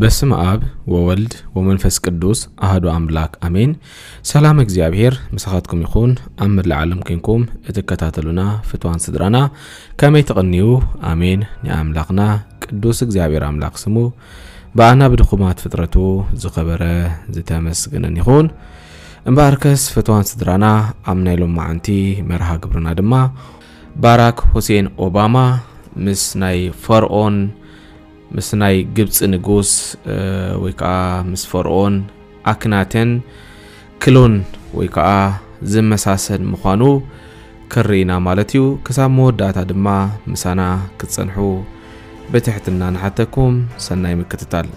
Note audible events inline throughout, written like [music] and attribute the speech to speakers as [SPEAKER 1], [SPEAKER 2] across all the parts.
[SPEAKER 1] በስም አብ ወወልድ ወመንፈስ ቅዱስ አህዶ አምላክ አሜን ሰላም እግዚአብሔር ምሳኻትኩም ይኹን ኣብ መላእ ዓለም ኮንኩም እትከታተሉና ፍትዋን ስድራና ከመይ ትቕንዩ ኣሜን ንኣምላኽና ቅዱስ እግዚኣብሔር ኣምላኽ ስሙ ብኣና ብድኹማት ፍጥረቱ ዝኸበረ ዝተመስግነን ይኹን እምበኣርከስ ፍትዋን ስድራና ኣብ ሎም መዓንቲ መርሃ ግብርና ድማ ባራክ ሁሴን ኦባማ ምስ ናይ ፈርኦን ምስ ናይ ግብፂ ንጉስ ወይ ከዓ ምስ ፈርኦን ኣክናተን ክሎን ወይ ከዓ ዝመሳሰል ምዃኑ ክርኢና ማለት እዩ ክሳብ መወዳእታ ድማ ምሳና ክትፀንሑ ብትሕትና ንሓተኩም ሰናይ ምክትታል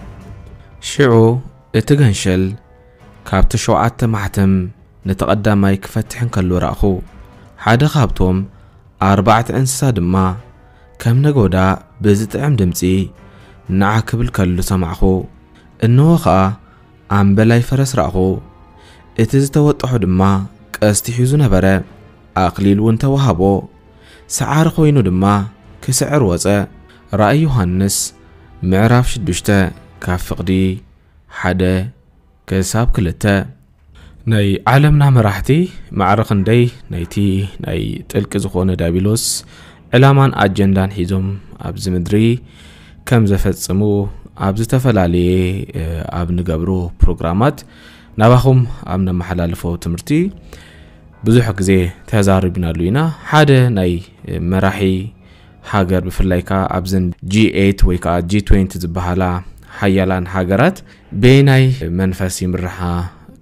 [SPEAKER 1] ሽዑ እቲ ገንሸል ካብቲ ሸውዓተ ማሕተም ንተቐዳማይ ክፈትሕን ከሎ ረእኹ ሓደ ካብቶም ኣርባዕተ እንስሳ ድማ ከም ነጎዳ ብዝጥዕም ድምፂ ንዓ ክብል ከሉ ሰማዕኹ እንሆ ኸዓ ኣንበላይ ፈረስ ረእኹ እቲ ዝተወጥሖ ድማ ቀስቲ ሒዙ ነበረ ኣኽሊል እውን ተዋሃቦ ሰዓሪ ኮይኑ ድማ ክስዕር ወፀ ራእይ ዮሃንስ ምዕራፍ 6 ካብ ፍቕዲ 1 ክሳብ 2 ናይ ዓለምና መራሕቲ ማዕረ ክንደይ ናይቲ ናይ ጥልቂ ዝኾነ ዳቢሎስ ዕላማን ኣጀንዳን ሒዞም ኣብዚ ምድሪ ከም ዘፈፅሙ ኣብ ዝተፈላለየ ኣብ ንገብሮ ፕሮግራማት ናባኹም ኣብ ነመሓላልፎ ትምህርቲ ብዙሕ ግዜ ተዛሪብናሉ ኢና ሓደ ናይ መራሒ ሃገር ብፍላይ ከዓ ኣብዘን g8 ወይ ከዓ g20 ዝበሃላ ሓያላን ሃገራት ብናይ መንፈስ ይምርሓ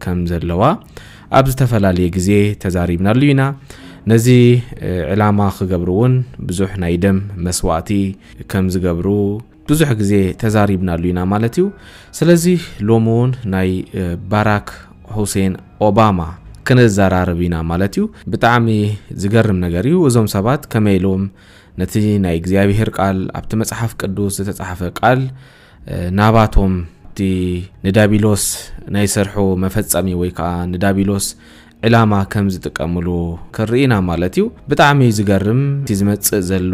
[SPEAKER 1] ከም ዘለዋ ኣብ ዝተፈላለየ ግዜ ተዛሪብናሉ ኢና ነዚ ዕላማ ክገብሩ እውን ብዙሕ ናይ ደም መስዋእቲ ከም ዝገብሩ ብዙሕ ግዜ ተዛሪብናሉ ኢና ማለት እዩ ስለዚ ሎሚ እውን ናይ ባራክ ሁሴን ኦባማ ክነዘራርብ ኢና ማለት እዩ ብጣዕሚ ዝገርም ነገር እዩ እዞም ሰባት ከመይ ኢሎም ነቲ ናይ እግዚኣብሄር ቃል ኣብቲ መፅሓፍ ቅዱስ ዝተፃሓፈ ቃል ናባቶም እቲ ንዳቢሎስ ናይ ሰርሑ መፈፀሚ ወይ ከዓ ንዳቢሎስ ዕላማ ከም ዝጥቀምሉ ክርኢና ማለት እዩ ብጣዕሚ ዝገርም እቲ ዝመፅእ ዘሎ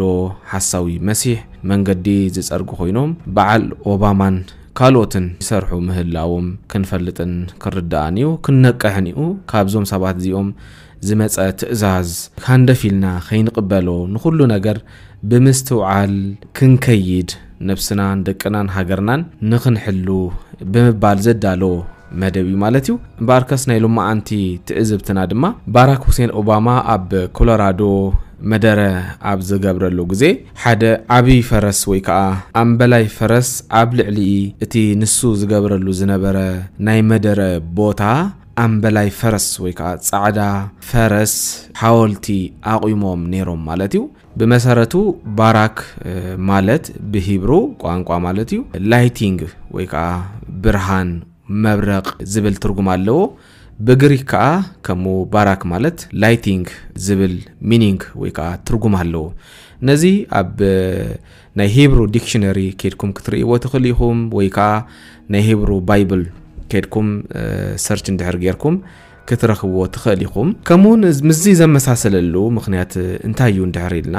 [SPEAKER 1] ሓሳዊ መሲሕ መንገዲ ዝፀርጉ ኮይኖም በዓል ኦባማን ካልኦትን ይሰርሑ ምህላዎም ክንፈልጥን ክንርዳእን እዩ ክንነቅሕን እዩ ካብዞም ሰባት እዚኦም ዝመፀ ትእዛዝ ካንደፍ ኢልና ከይንቕበሎ ንኩሉ ነገር ብምስትውዓል ክንከይድ ነብስናን ደቅናን ሃገርናን ንክንሕሉ ብምባል ዘዳለዎ መደብ እዩ ማለት እዩ እምበር ከስ ናይ ሎማ ኣንቲ ትእዝብትና ድማ ባራክ ሁሴን ኦባማ ኣብ ኮሎራዶ መደረ ኣብ ዝገብረሉ ግዜ ሓደ ዓብይ ፈረስ ወይ ከዓ ኣምበላይ ፈረስ ኣብ ልዕሊ እቲ ንሱ ዝገብረሉ ዝነበረ ናይ መደረ ቦታ ኣምበላይ ፈረስ ወይ ከዓ ፃዕዳ ፈረስ ሓወልቲ ኣቑሞም ነይሮም ማለት እዩ ብመሰረቱ ባራክ ማለት ብሂብሩ ቋንቋ ማለት እዩ ላይቲንግ ወይ ከዓ ብርሃን መብረቅ ዝብል ትርጉም ኣለዎ ብግሪክ ከዓ ከምኡ ባራክ ማለት ላይቲንግ ዝብል ሚኒንግ ወይ ከዓ ትርጉም ኣለዎ ነዚ ኣብ ናይ ሂብሩ ዲክሽነሪ ከድኩም ክትርእይዎ ትኽእል ኢኹም ወይ ከዓ ናይ ሂብሩ ባይብል ከድኩም ሰርች እንድሕር ጌርኩም ክትረኽብዎ ትኽእል ኢኹም ከምኡውን ምዚ ዘመሳሰለሉ ምክንያት እንታይ እዩ እንድሕር ኢልና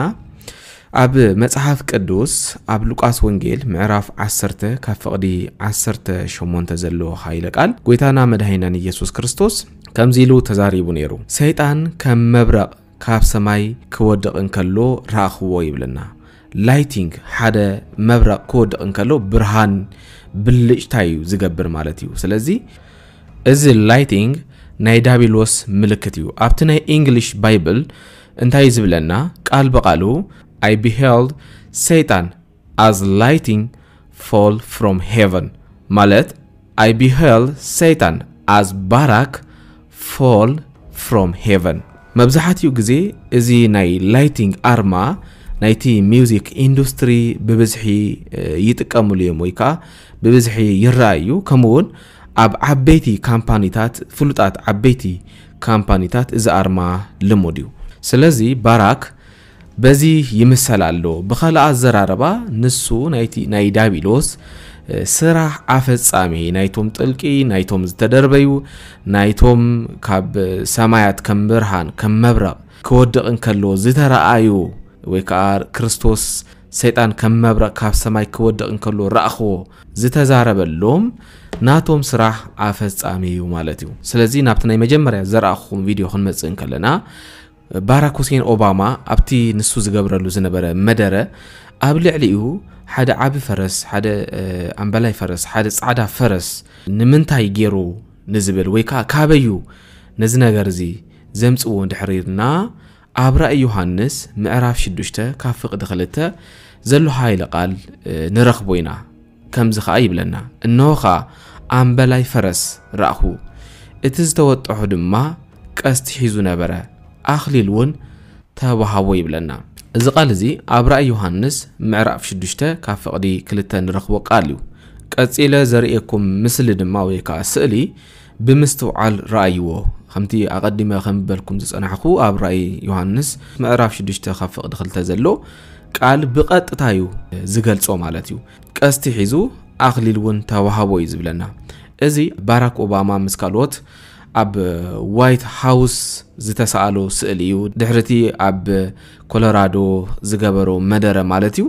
[SPEAKER 1] ኣብ መፅሓፍ ቅዱስ ኣብ ሉቃስ ወንጌል ምዕራፍ 10 ካብ ፍቕዲ 18 ዘለዎ ኃይለ ቃል ጎይታና መድሃይናን ኢየሱስ ክርስቶስ ከምዚ ኢሉ ተዛሪቡ ነይሩ ሰይጣን ከም መብረቕ ካብ ሰማይ ክወድቕ እንከሎ ረእኽዎ ይብለና ላይቲንግ ሓደ መብረቕ ክወድቕ እንከሎ ብርሃን ብልጭታ እዩ ዝገብር ማለት እዩ ስለዚ እዚ ላይቲንግ ናይ ዳቢሎስ ምልክት እዩ ኣብቲ ናይ ኢንግሊሽ ባይብል እንታይ ዝብለና ቃል በቓሉ I beheld Satan አዝ lightning fall from heaven. Malet, I beheld Satan as ባራክ fall ፍሮም heaven. መብዛሕትኡ ግዜ እዚ ናይ ላይቲንግ ኣርማ ናይቲ ሚውዚክ ኢንዱስትሪ ብብዝሒ ይጥቀምሉ እዮም ወይ ከዓ ብብዝሒ ይረአ እዩ ከምኡውን ኣብ ዓበይቲ ካምፓኒታት ፍሉጣት ዓበይቲ ካምፓኒታት እዚ ኣርማ ልሙድ እዩ ስለዚ ባራክ በዚህ ይምሰላሎ ብኸልኣ ኣዘራርባ ንሱ ናይ ዳቢሎስ ስራሕ ኣፈጻሚ ናይቶም ጥልቂ ናይቶም ዝተደርበዩ ናይቶም ካብ ሰማያት ከም ብርሃን ከም መብረቕ ክወድቕ እንከሎ ዝተረኣዩ ወይ ከዓ ክርስቶስ ሰይጣን ከም መብረቕ ካብ ሰማይ ክወድቕ እንከሎ ረእኽዎ ዝተዛረበሎም ናቶም ስራሕ ኣፈፃሚ እዩ ማለት እዩ ስለዚ ናብቲ ናይ መጀመርያ ዘረእኹም ቪድዮ ክንመፅእ ከለና ባራክ ሁሴን ኦባማ ኣብቲ ንሱ ዝገብረሉ ዝነበረ መደረ ኣብ ልዕሊኡ ሓደ ዓብ ፈረስ ሓደ ኣምበላይ ፈረስ ሓደ ፃዕዳ ፈረስ ንምንታይ ገይሩ ንዝብል ወይ ከዓ ካበዩ ነዚ ነገር እዚ ዘምፅዎ እንድሕሪርና ኣብ ራእይ ዮሃንስ ምዕራፍ 6 ካብ ፍቕዲ 2 ዘሎ ሃይለ ቓል ንረኽቦ ኢና ከምዚ ከዓ ይብለና እንሆ ኸዓ ኣምበላይ ፈረስ ረእኹ እቲ ዝተወጥሑ ድማ ቀስቲ ሒዙ ነበረ ኣኽሊል እውን ተዋሃቦ ይብለና እዚ ቓል እዚ ኣብ ራእይ ዮሃንስ ምዕራፍ 6 ካብ ፍቕዲ 2 ልተ ንረኽቦ ቃል እዩ ቀጺለ ዘርእየኩም ምስሊ ድማ ወይ ከዓ ስእሊ ብምስትውዓል ረኣይዎ ከምቲ ኣቐዲመ ከምበልኩም በልኩም ኣብ ራእይ ዮሃንስ ምዕራፍ 6 ካብ ፍቕዲ 2 ልተ ዘሎ ቃል ብቐጥታ እዩ ዝገልጾ ማለት እዩ ቀስቲ ሒዙ ኣኽሊል እውን ተዋሃቦ እዩ ዝብለና እዚ ባራክ ኦባማ ምስ ካልኦት ኣብ ዋይት ሃውስ ዝተሰኣሎ ስእሊ እዩ ድሕሪ እቲ ኣብ ኮሎራዶ ዝገበሮ መደረ ማለት እዩ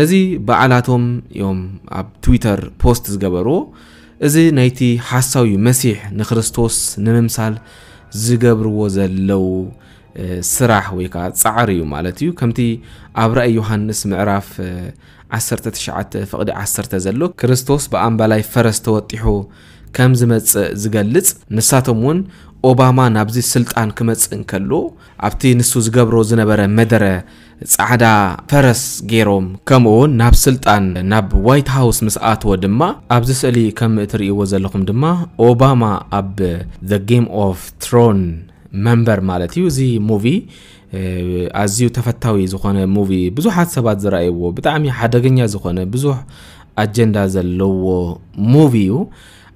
[SPEAKER 1] ነዚ በዓላቶም እዮም ኣብ ትዊተር ፖስት ዝገበርዎ እዚ ናይቲ ሓሳዊ መሲሕ ንክርስቶስ ንምምሳል ዝገብርዎ ዘለው ስራሕ ወይ ከዓ ፃዕሪ እዩ ማለት እዩ ከምቲ ኣብ ራእ ዮሃንስ ምዕራፍ 19 ፍቕዲ 10 ዘሎ ክርስቶስ ብኣምባላይ ፈረስ ተወጢሑ ከም ዝመፅእ ዝገልጽ ንሳቶም እውን ኦባማ ናብዚ ስልጣን ክመፅእ እንከሎ ኣብቲ ንሱ ዝገብሮ ዝነበረ መደረ ፃዕዳ ፈረስ ገይሮም ከምኡውን ናብ ስልጣን ናብ ዋይት ሃውስ ምስ ኣትወ ድማ ኣብዚ ስእሊ ከም እትርእይዎ ዘለኹም ድማ ኦባማ ኣብ ዘ ጌም ኦፍ ትሮን መንበር ማለት እዩ እዚ ሙቪ ኣዝዩ ተፈታዊ ዝኾነ ሙቪ ብዙሓት ሰባት ዝረኣይዎ ብጣዕሚ ሓደገኛ ዝኾነ ብዙሕ ኣጀንዳ ዘለዎ ሙቪ እዩ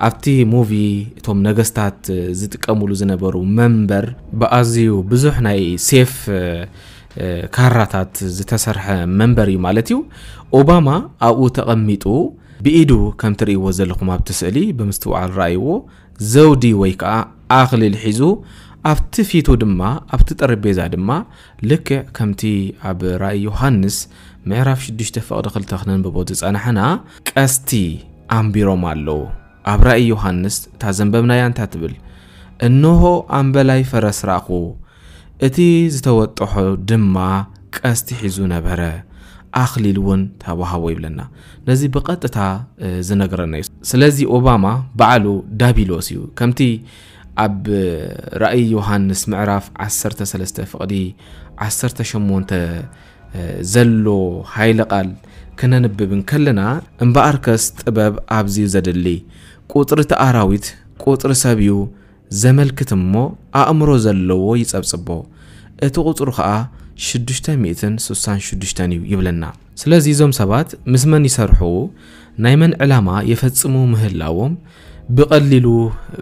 [SPEAKER 1] ኣብቲ ሙቪ እቶም ነገስታት ዝጥቀምሉ ዝነበሩ መንበር ብኣዝዩ ብዙሕ ናይ ሴፍ ካራታት ዝተሰርሐ መንበር እዩ ማለት እዩ ኦባማ ኣብኡ ተቐሚጡ ብኢዱ ከም ትርእይዎ ዘለኹም ኣብቲ ስእሊ ብምስትውዓል ረኣይዎ ዘውዲ ወይ ከዓ ኣኽሊል ሒዙ ኣብቲ ፊቱ ድማ ኣብቲ ጠረጴዛ ድማ ልክዕ ከምቲ ኣብ ራእይ ዮሃንስ ምዕራፍ 6 ፍቕዲ 2 ክነንብቦ ዝፀናሐና ቀስቲ ኣንቢሮም ኣለዉ አብራኢ ዮሐንስ ታዘንበብና ያንታ ትብል እንሆ ኣንበላይ ፈረስ ረእኹ እቲ ዝተወጠሖ ድማ ቀስቲ ሒዙ ነበረ ኣኽሊል እውን ተባሃቦ ይብለና ነዚ ብቐጥታ ዝነገረና እዩ ስለዚ ኦባማ በዕሉ ዳቢሎስ እዩ ከምቲ ኣብ ራእይ ዮሃንስ ምዕራፍ 13 ፍቕዲ 18 ዘሎ ሃይለ ቓል ክነንብብን ከለና እምበኣርከስ ጥበብ ኣብዝዩ ዘድሊ ቁፅርቲ ኣራዊት ቁፅሪ ሰብዩ ዘመልክት እሞ ኣእምሮ ዘለዎ ይጸብጽቦ እቲ ቁፅሩ ኸዓ 666 እዩ ይብለና ስለዚ እዞም ሰባት ምስ መን ይሰርሑ ናይ መን ዕላማ የፈጽሙ ምህላዎም ብቐሊሉ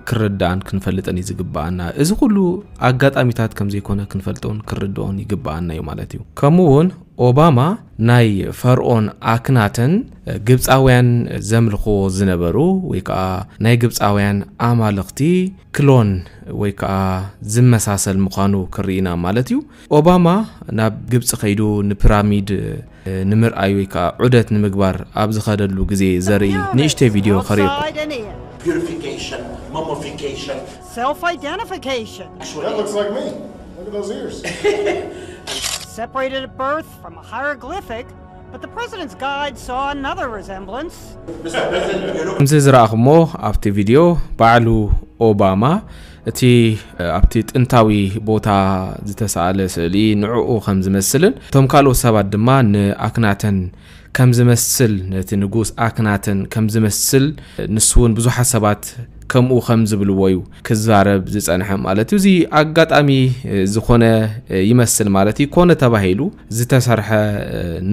[SPEAKER 1] ክርዳእን ክንፈልጠን እዩ ዝግባአና እዚ ኩሉ ኣጋጣሚታት ከም ዘይኮነ ክንፈልጦን ክርድኦን ይግባአና እዩ ማለት እዩ ከምኡ ውን ኦባማ ናይ ፈርኦን ኣክናትን ግብፃውያን ዘምልኽዎ ዝነበሩ ወይ ከዓ ናይ ግብፃውያን ኣማልኽቲ ክሎን ወይ ከዓ ዝመሳሰል ምዃኑ ክርኢና ማለት እዩ ኦባማ ናብ ግብፂ ከይዱ ንፒራሚድ ንምርኣይ ወይ ከዓ ዑደት ንምግባር ኣብ ዝኸደሉ ግዜ ዘርኢ ንእሽተ ቪድዮ ከርእኹ purification, mummification, self identification. Actually, that looks like me. Look at those ears. [laughs] Separated at birth from a hieroglyphic but the president's guide saw another resemblance. Mrs. Rahmo after video, Obama. እቲ ኣብቲ ጥንታዊ ቦታ ዝተሰኣለ ስእሊ ንዕኡ ከም ዝመስልን እቶም ካልኦት ሰባት ድማ ንኣክናተን ከም ዝመስል ነቲ ንጉስ ኣክናተን ከም ዝመስል ንስ እውን ብዙሓት ሰባት ከምኡ ከም ዝብልዎ እዩ ክዛረብ ዝፀንሐ ማለት እዩ እዚ ኣጋጣሚ ዝኾነ ይመስል ማለት እዩ ኮነ ተባሂሉ ዝተሰርሐ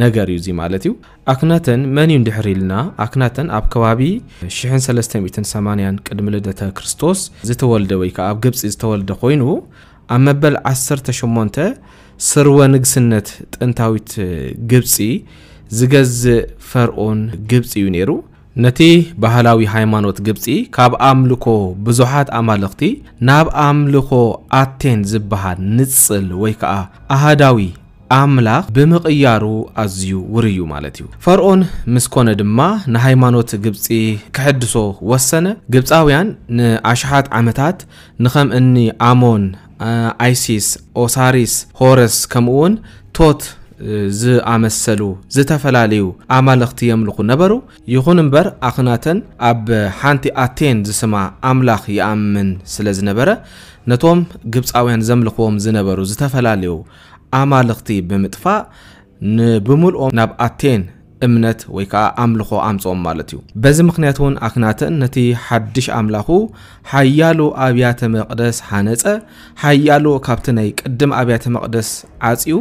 [SPEAKER 1] ነገር እዩ እዚ ማለት እዩ ኣክናተን መን እዩ ንድሕር ኢልና ኣክናተን ኣብ ከባቢ 1380 ቅድሚ ልደተ ክርስቶስ ዝተወልደ ወይ ከዓ ኣብ ግብፂ ዝተወልደ ኮይኑ ኣብ መበል 18 ስርወ ንግስነት ጥንታዊት ግብፂ ዝገዝእ ፈርኦን ግብፂ እዩ ነይሩ ነቲ ባህላዊ ሃይማኖት ግብፂ ካብ ኣምልኮ ብዙሓት ኣማልኽቲ ናብ ኣምልኮ ኣቴን ዝበሃል ንፅል ወይ ከዓ ኣህዳዊ ኣምላኽ ብምቕያሩ ኣዝዩ ውርዩ ማለት እዩ ፈርኦን ምስ ኮነ ድማ ንሃይማኖት ግብፂ ክሕድሶ ወሰነ ግብፃውያን ንኣሽሓት ዓመታት ንኸም እኒ ኣሞን ኣይሲስ ኦሳሪስ ሆረስ ከምኡ እውን ቶት ዝኣመሰሉ ዝተፈላለዩ ኣማለኽቲ የምልኹ ነበሩ ይኹን እምበር ኣኽናተን ኣብ ሓንቲ ኣቴን ዝስማ ኣምላኽ ይኣምን ስለ ዝነበረ ነቶም ግብፃውያን ዘምልኽዎም ዝነበሩ ዝተፈላለዩ ኣማልኽቲ ብምጥፋእ ንብምልኦም ናብ ኣቴን እምነት ወይ ከዓ ኣምልኾ ኣምፅኦም ማለት እዩ በዚ ምክንያት እውን ኣክናተን ነቲ ሓድሽ ኣምላኹ ሓያሎ ኣብያተ መቅደስ ሓነፀ ሓያሎ ካብቲ ናይ ቅድም ኣብያተ መቅደስ ዓፅዩ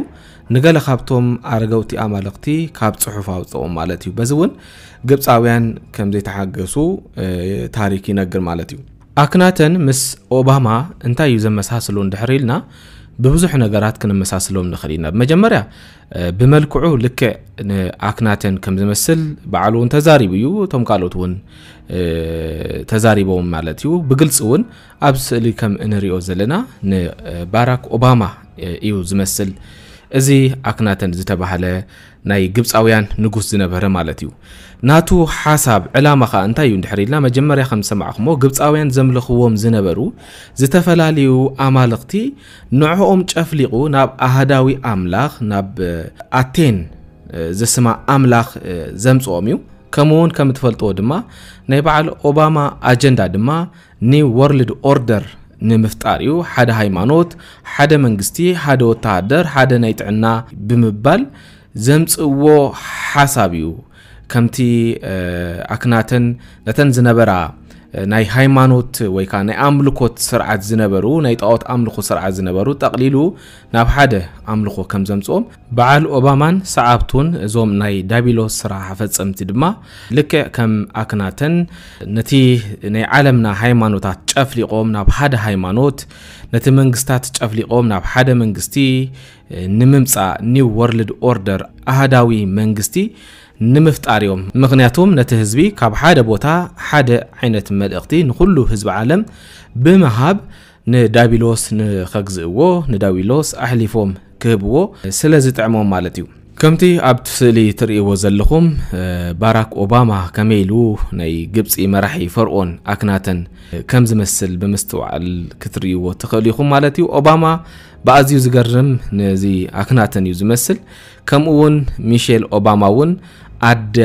[SPEAKER 1] ንገለ ካብቶም ኣረገውቲ ኣማለኽቲ ካብ ፅሑፍ ኣውፅኦም ማለት እዩ በዚ እውን ግብፃውያን ከም ዘይተሓገሱ ታሪክ ይነግር ማለት እዩ ኣክናተን ምስ ኦባማ እንታይ እዩ ዘመሳስሉ ንድሕሪ ኢልና ብብዙሕ ነገራት ክንመሳስሎም ንኽእል ኢና ብመጀመርያ ብመልክዑ ልክዕ ንኣክናተን ከም ዝመስል በዓሉ እውን ተዛሪቡ እዩ እቶም ካልኦት እውን ተዛሪቦም ማለት እዩ ብግልፂ እውን ኣብ ስእሊ ከም እንሪኦ ዘለና ንባራክ ኦባማ እዩ ዝመስል እዚ ኣክናተን ዝተባሃለ ናይ ግብፃውያን ንጉስ ዝነበረ ማለት እዩ ናቱ ሓሳብ ዕላማ ኸ እንታይ እዩ ንድሕሪ ኢልና መጀመርያ ከም ዝሰማዕኹሞ ግብፃውያን ዘምልኽዎም ዝነበሩ ዝተፈላለዩ ኣማልኽቲ ንዕኦም ጨፍሊቑ ናብ ኣህዳዊ ኣምላኽ ናብ ኣቴን ዝስማ ኣምላኽ ዘምፅኦም እዩ ከምኡ ውን ከም እትፈልጥዎ ድማ ናይ በዓል ኦባማ ኣጀንዳ ድማ ኒው ወርልድ ኦርደር ንምፍጣር እዩ ሓደ ሃይማኖት ሓደ መንግስቲ ሓደ ወተሃደር ሓደ ናይ ጥዕና ብምባል ዘምፅዎ ሓሳብ እዩ ከምቲ ኣክናተን ነተን ዝነበራ ናይ ሃይማኖት ወይ ከዓ ናይ ኣምልኮት ስርዓት ዝነበሩ ናይ ጣዖት ኣምልኮ ስርዓት ዝነበሩ ጠቕሊሉ ናብ ሓደ ኣምልኮ ከም ዘምፅኦም በዓል ኦባማን ሰዓብቱን እዞም ናይ ዳቢሎስ ስራሕ ፈፀምቲ ድማ ልክዕ ከም ኣክናተን ነቲ ናይ ዓለምና ሃይማኖታት ጨፍሊቆም ናብ ሓደ ሃይማኖት ነቲ መንግስትታት ጨፍሊቆም ናብ ሓደ መንግስቲ ንምምፃእ ኒው ወርልድ ኦርደር ኣህዳዊ መንግስቲ نمفتاريوم مغنياتوم نتهزبي كاب حادة بوتا حادة عينة مدقتي نخلو هزب عالم بمهاب ندابيلوس نخقزقو نداويلوس أحليفوم كهبو سلازت عموم مالتيو كمتي أبت سلي ترئي وزلخوم باراك أوباما كميلو ناي جبس إمرحي فرعون أكناتن كمزمسل بمستوع الكتري وتخليخوم مالتيو أوباما بعض يوزقرم نزي أكناتن يوزمسل كم اون ميشيل أوباما اون ኣደ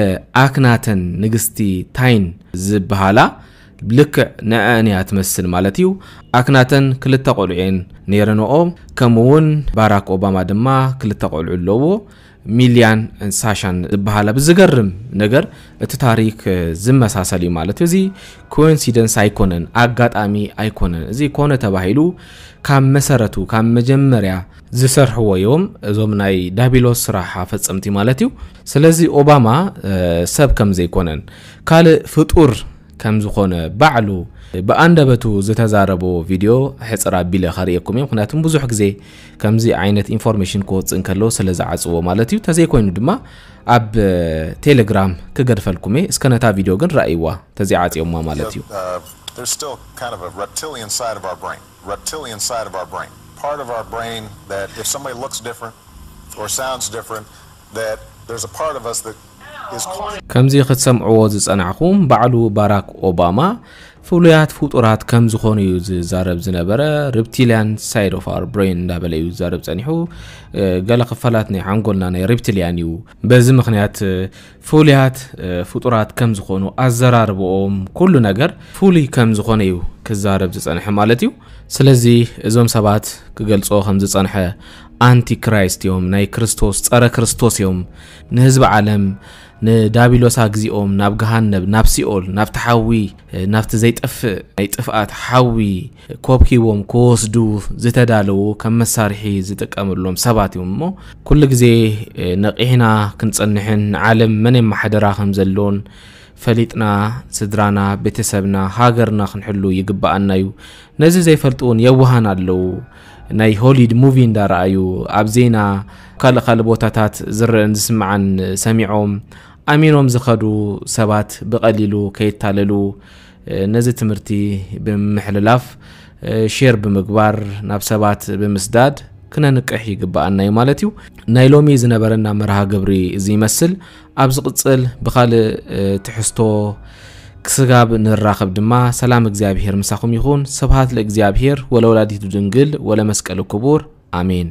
[SPEAKER 1] ኣክናተን ንግስቲ ታይን ዝበሃላ ልክዕ ንአንያ ትመስል ማለት እዩ ኣክናተን ክልተ ቆልዑን ነይረንኦ ከምኡ ውን ባራክ ኦባማ ድማ ክልተ ቆልዑ ኣለዎ ሚሊያን ሳሻን ዝበሃለ ብዝገርም ነገር እቲ ታሪክ ዝመሳሰል እዩ ማለት እዩ እዚ ኮንሲደንስ ኣይኮነን ኣጋጣሚ ኣይኮነን እዚ ኮነ ተባሂሉ ካብ መሰረቱ ካብ መጀመርያ ዝሰርሕዎ እዮም እዞም ናይ ዳቢሎስ ስራሕ ፈፀምቲ ማለት እዩ ስለዚ ኦባማ ሰብ ከም ዘይኮነን ካልእ ፍጡር ከም ዝኾነ ባዕሉ با اندبتو زت زاربو ویدیو حس را بیله خریک کمیم خناتم بزوح خزه کمزی عینت اینفورمیشن کوتز انکلوس لز عصو مالاتیو تزی کوین دم ما اب تلگرام کجرف الکمی اسکن تا ویدیو گن رای وا تزی عصی اومما مالاتیو. There's still kind of a reptilian side of our brain, reptilian side of our brain, part of our brain that if somebody looks different or sounds different, that there's a part of us that is. کم زی خدسم عوض از آن عقوم بعلو باراک اوباما ፍሉያት ፍጡራት ከም ዝኾኑ እዩ ዝዛረብ ዝነበረ ሪፕቲልያን ሳይድ ኦፍ ኣር ብሬን እንዳበለ እዩ ዝዛረብ ፀኒሑ ገለ ክፋላት ናይ ሓንጎልና ናይ ሪፕቲልያን እዩ በዚ ምክንያት ፍሉያት ፍጡራት ከም ዝኾኑ ኣዘራርብኦም ኩሉ ነገር ፍሉይ ከም ዝኾነ እዩ ክዛረብ ዝፀንሐ ማለት እዩ ስለዚ እዞም ሰባት ክገልፆ ከም ዝፀንሐ ኣንቲ ክራይስት እዮም ናይ ክርስቶስ ፀረ ክርስቶስ እዮም ንህዝቢ ዓለም ንዳቢሎሳ ግዚኦም ናብ ገሃነብ ናብ ሲኦል ናብቲ ሓዊ ናብቲ ዘይጠፍእ ናይ ጥፍኣት ሓዊ ኮብኪቦም ክወስዱ ዝተዳለዉ ከም መሳርሒ ዝጥቀምሎም ሰባት እዮም እሞ ኩሉ ግዜ ነቒሕና ክንፀንሕን ንዓለም መን ማሓደራ ከም ዘለዎን ፈሊጥና ስድራና ቤተሰብና ሃገርና ክንሕሉ ይግባአና እዩ ነዚ እውን የውሃን ኣለው ናይ ሆሊድ ሙቪ እንዳረኣዩ ኣብ ዜና ካልእ ካልእ ቦታታት ዝረአን ዝስምዓን ሰሚዖም ኣሚኖም ዝኸዱ ሰባት ብቐሊሉ ከይታለሉ ነዚ ትምህርቲ ብምሕልላፍ ሼር ብምግባር ናብ ሰባት ብምስዳድ ክነንቅሕ ይግባአና እዩ ማለት እዩ ናይ ሎሚ ዝነበረና መርሃ ግብሪ እዚ ይመስል ኣብ ዝቕፅል ብካልእ ትሕዝቶ ክስጋብ ንራኸብ ድማ ሰላም እግዚኣብሄር ምሳኹም ይኹን ስብሃት ለእግዚኣብሄር ወለወላዲቱ ድንግል ወለመስቀሉ ክቡር ኣሜን